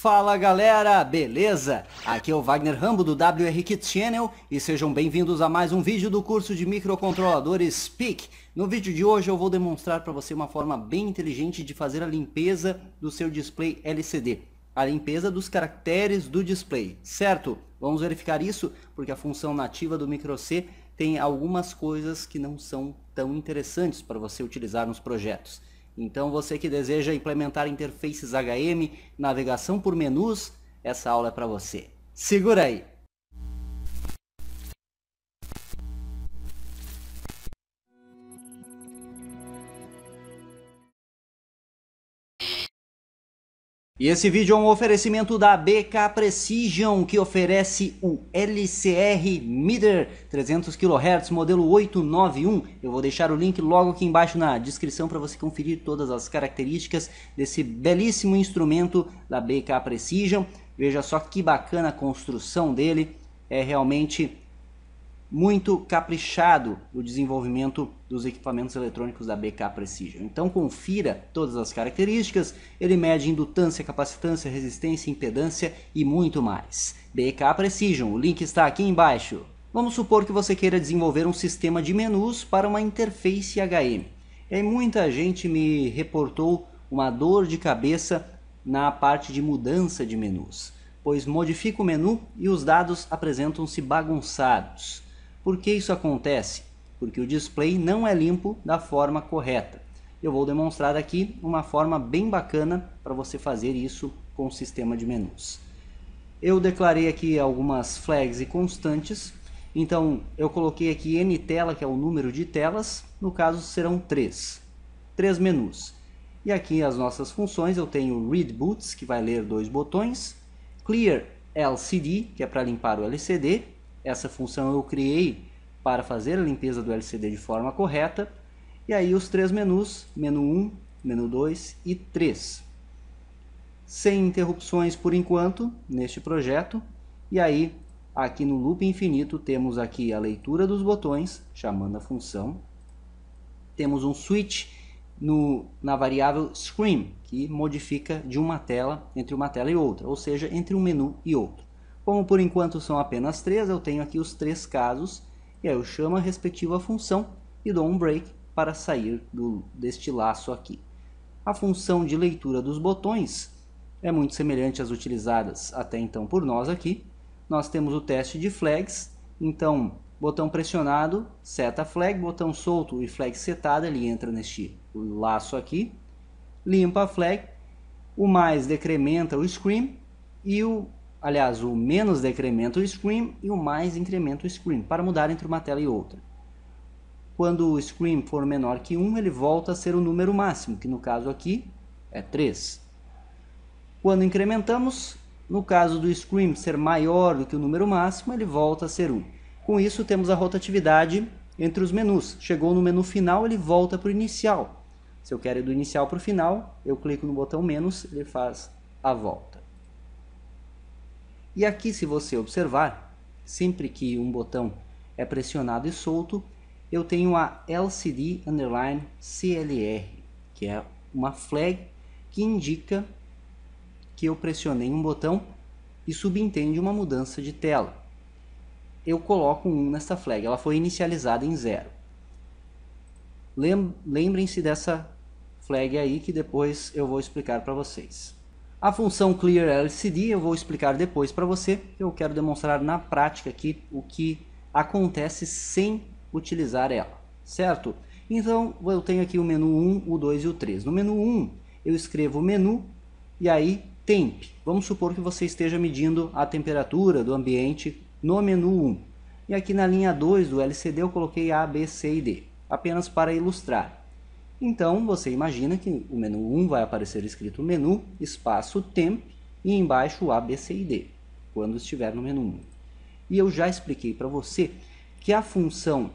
Fala galera, beleza? Aqui é o Wagner Rambo do WR Kits Channel e sejam bem-vindos a mais um vídeo do curso de microcontroladores PIC. No vídeo de hoje eu vou demonstrar para você uma forma bem inteligente de fazer a limpeza do seu display LCD. A limpeza dos caracteres do display, certo? Vamos verificar isso porque a função nativa do micro C tem algumas coisas que não são tão interessantes para você utilizar nos projetos. Então você que deseja implementar interfaces HM, navegação por menus, essa aula é para você. Segura aí! E esse vídeo é um oferecimento da BK Precision, que oferece o LCR Meter 300 kHz, modelo 891. Eu vou deixar o link logo aqui embaixo na descrição para você conferir todas as características desse belíssimo instrumento da BK Precision. Veja só que bacana a construção dele, é realmente muito caprichado o desenvolvimento dos equipamentos eletrônicos da BK Precision. Então confira todas as características, ele mede indutância, capacitância, resistência, impedância e muito mais. BK Precision, o link está aqui embaixo. Vamos supor que você queira desenvolver um sistema de menus para uma interface HM. E muita gente me reportou uma dor de cabeça na parte de mudança de menus, pois modifica o menu e os dados apresentam-se bagunçados. Por que isso acontece? Porque o display não é limpo da forma correta. Eu vou demonstrar aqui uma forma bem bacana para você fazer isso com o sistema de menus. Eu declarei aqui algumas flags e constantes. Então, eu coloquei aqui n tela que é o número de telas. No caso, serão três. Três menus. E aqui as nossas funções, eu tenho read boots, que vai ler dois botões, clear LCD, que é para limpar o LCD, essa função eu criei para fazer a limpeza do LCD de forma correta. E aí os três menus, menu 1, menu 2 e 3. Sem interrupções por enquanto neste projeto. E aí aqui no loop infinito temos aqui a leitura dos botões, chamando a função. Temos um switch no, na variável screen, que modifica de uma tela, entre uma tela e outra, ou seja, entre um menu e outro. Como por enquanto são apenas três, eu tenho aqui os três casos, e aí eu chamo a respectiva função e dou um break para sair do, deste laço aqui. A função de leitura dos botões é muito semelhante às utilizadas até então por nós aqui. Nós temos o teste de flags, então botão pressionado, seta flag, botão solto e flag setada, ele entra neste laço aqui, limpa a flag, o mais decrementa o screen e o aliás, o menos decremento screen e o mais incremento screen para mudar entre uma tela e outra. Quando o screen for menor que 1, ele volta a ser o número máximo, que no caso aqui é 3. Quando incrementamos, no caso do screen ser maior do que o número máximo, ele volta a ser 1. Com isso, temos a rotatividade entre os menus. Chegou no menu final, ele volta para o inicial. Se eu quero ir do inicial para o final, eu clico no botão menos, ele faz a volta. E aqui, se você observar, sempre que um botão é pressionado e solto, eu tenho a LCD underline CLR, que é uma flag que indica que eu pressionei um botão e subentende uma mudança de tela. Eu coloco um nesta flag, ela foi inicializada em zero. Lembrem-se dessa flag aí que depois eu vou explicar para vocês. A função clear LCD eu vou explicar depois para você. Eu quero demonstrar na prática aqui o que acontece sem utilizar ela, certo? Então eu tenho aqui o menu 1, o 2 e o 3. No menu 1 eu escrevo menu e aí temp. Vamos supor que você esteja medindo a temperatura do ambiente no menu 1. E aqui na linha 2 do LCD eu coloquei A, B, C e D, apenas para ilustrar. Então você imagina que o menu 1 vai aparecer escrito menu, espaço, temp e embaixo A, B, C e D, quando estiver no menu 1. E eu já expliquei para você que a função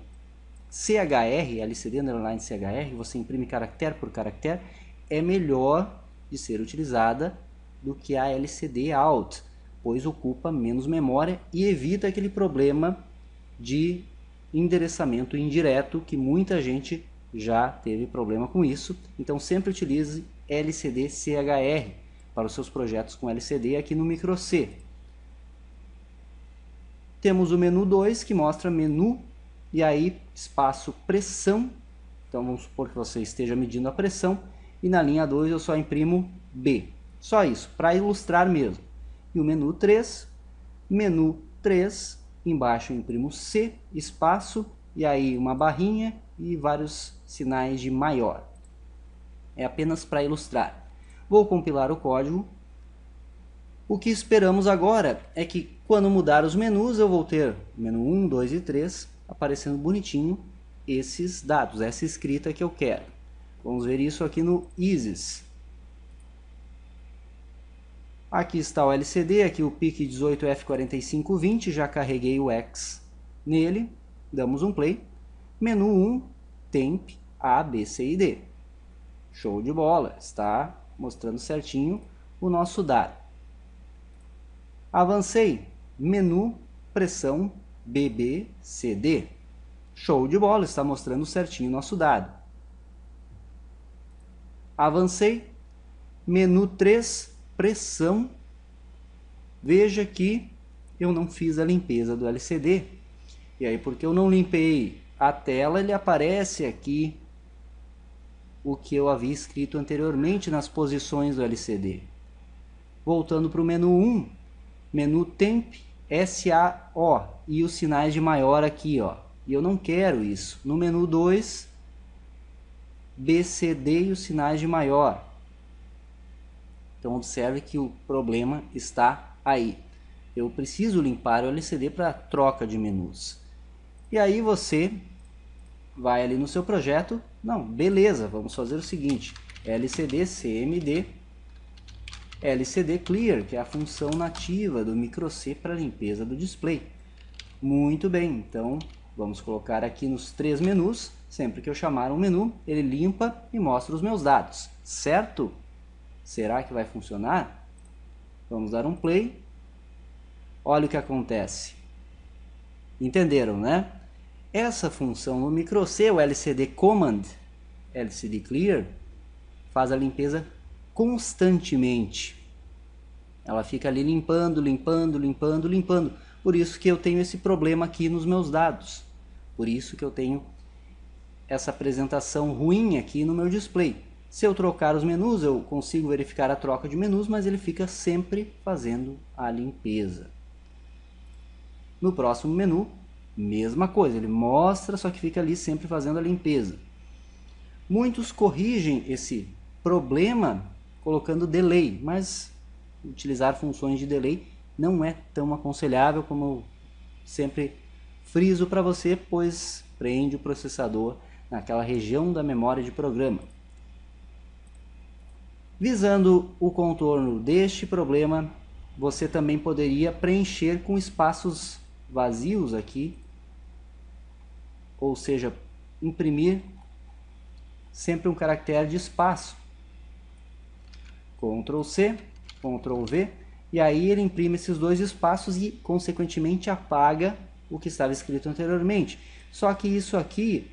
CHR, LCD underline CHR, você imprime caractere por caractere, é melhor de ser utilizada do que a LCD out, pois ocupa menos memória e evita aquele problema de endereçamento indireto que muita gente já teve problema com isso, então sempre utilize LCD CHR para os seus projetos com LCD aqui no micro C. Temos o menu 2 que mostra menu e aí espaço pressão, então vamos supor que você esteja medindo a pressão e na linha 2 eu só imprimo B, só isso, para ilustrar mesmo. E o menu 3, menu 3, embaixo eu imprimo C, espaço e aí uma barrinha e vários sinais de maior. É apenas para ilustrar. Vou compilar o código. O que esperamos agora é que quando mudar os menus eu vou ter menu 1, 2 e 3 aparecendo bonitinho esses dados, essa escrita que eu quero. Vamos ver isso aqui no ISIS. Aqui está o LCD, aqui o PIC 18F4520, já carreguei o X nele damos um play, menu 1, temp A, B, C e D. Show de bola, está mostrando certinho o nosso dado. Avancei, menu, pressão, B B C D Show de bola, está mostrando certinho o nosso dado. Avancei, menu 3, pressão. Veja que eu não fiz a limpeza do LCD, e aí, porque eu não limpei a tela, ele aparece aqui o que eu havia escrito anteriormente nas posições do LCD. Voltando para o menu 1, menu Temp, SAO e os sinais de maior aqui, ó. E eu não quero isso. No menu 2, BCD e os sinais de maior. Então observe que o problema está aí. Eu preciso limpar o LCD para troca de menus. E aí você vai ali no seu projeto, não, beleza, vamos fazer o seguinte, lcd cmd lcd clear, que é a função nativa do micro C para limpeza do display. Muito bem, então vamos colocar aqui nos três menus, sempre que eu chamar um menu, ele limpa e mostra os meus dados, certo? Será que vai funcionar? Vamos dar um play. Olha o que acontece. Entenderam, né? Essa função no microC, o LCD command, LCD clear, faz a limpeza constantemente. Ela fica ali limpando, limpando, limpando, limpando. Por isso que eu tenho esse problema aqui nos meus dados. Por isso que eu tenho essa apresentação ruim aqui no meu display. Se eu trocar os menus, eu consigo verificar a troca de menus, mas ele fica sempre fazendo a limpeza. No próximo menu, Mesma coisa, ele mostra, só que fica ali sempre fazendo a limpeza. Muitos corrigem esse problema colocando delay, mas utilizar funções de delay não é tão aconselhável como eu sempre friso para você, pois prende o processador naquela região da memória de programa. Visando o contorno deste problema, você também poderia preencher com espaços vazios aqui ou seja, imprimir sempre um caractere de espaço. Ctrl C, Ctrl V, e aí ele imprime esses dois espaços e, consequentemente, apaga o que estava escrito anteriormente. Só que isso aqui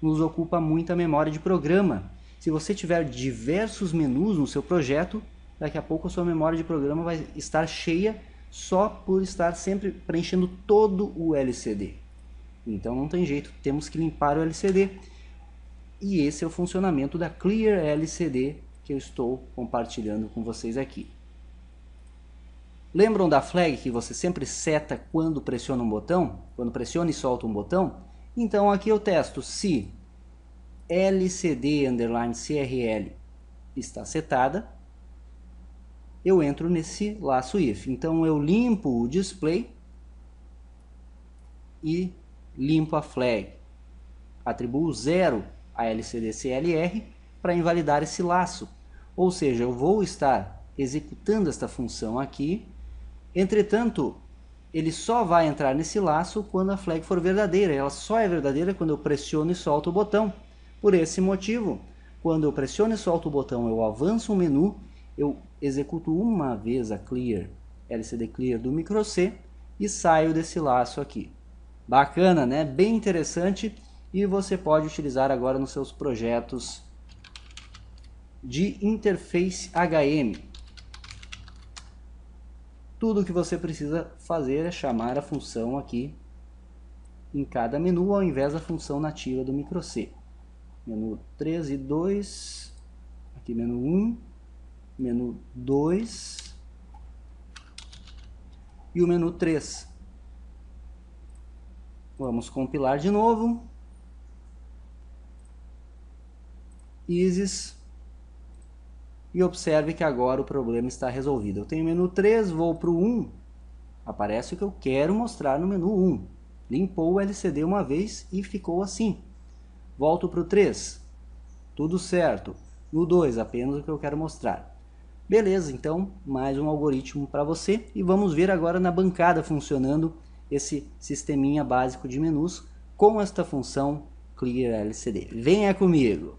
nos ocupa muita memória de programa. Se você tiver diversos menus no seu projeto, daqui a pouco a sua memória de programa vai estar cheia só por estar sempre preenchendo todo o LCD. Então não tem jeito, temos que limpar o LCD. E esse é o funcionamento da Clear LCD que eu estou compartilhando com vocês aqui. Lembram da flag que você sempre seta quando pressiona um botão? Quando pressiona e solta um botão? Então aqui eu testo se LCD underline CRL está setada, eu entro nesse laço if. Então eu limpo o display e limpa flag. Atribuo 0 a LCDCLR para invalidar esse laço. Ou seja, eu vou estar executando esta função aqui. Entretanto, ele só vai entrar nesse laço quando a flag for verdadeira. Ela só é verdadeira quando eu pressiono e solto o botão. Por esse motivo, quando eu pressiono e solto o botão, eu avanço o menu, eu executo uma vez a clear, LCD clear do micro C e saio desse laço aqui. Bacana, né? Bem interessante e você pode utilizar agora nos seus projetos de interface HM. Tudo o que você precisa fazer é chamar a função aqui em cada menu ao invés da função nativa do micro C. Menu 3 e 2, aqui menu 1, menu 2 e o menu 3. Vamos compilar de novo. Isis. E observe que agora o problema está resolvido. Eu tenho o menu 3, vou para o 1. Aparece o que eu quero mostrar no menu 1. Limpou o LCD uma vez e ficou assim. Volto para o 3. Tudo certo. No 2, apenas o que eu quero mostrar. Beleza, então, mais um algoritmo para você. E vamos ver agora na bancada funcionando esse sisteminha básico de menus com esta função clear LCD. Venha comigo!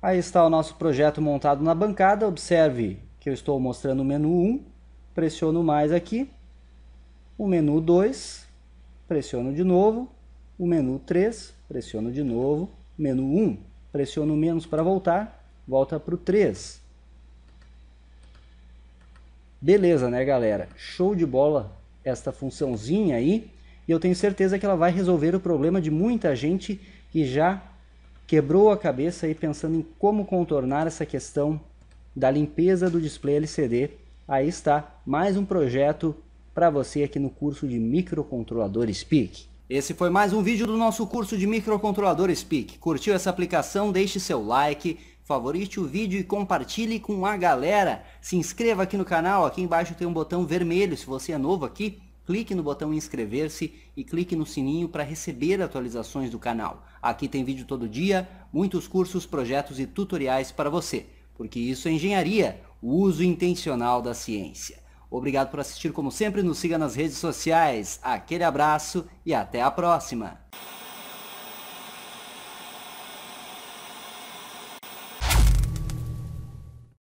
Aí está o nosso projeto montado na bancada. Observe que eu estou mostrando o menu 1, pressiono mais aqui, o menu 2, pressiono de novo, o menu 3, pressiono de novo, menu 1, pressiono menos para voltar, volta para o 3. Beleza, né, galera? Show de bola esta funçãozinha aí. E eu tenho certeza que ela vai resolver o problema de muita gente que já quebrou a cabeça aí pensando em como contornar essa questão da limpeza do display LCD. Aí está, mais um projeto para você aqui no curso de microcontrolador Speak. Esse foi mais um vídeo do nosso curso de microcontrolador Speak. Curtiu essa aplicação? Deixe seu like favorite o vídeo e compartilhe com a galera. Se inscreva aqui no canal, aqui embaixo tem um botão vermelho, se você é novo aqui, clique no botão inscrever-se e clique no sininho para receber atualizações do canal. Aqui tem vídeo todo dia, muitos cursos, projetos e tutoriais para você, porque isso é engenharia, o uso intencional da ciência. Obrigado por assistir como sempre, nos siga nas redes sociais. Aquele abraço e até a próxima!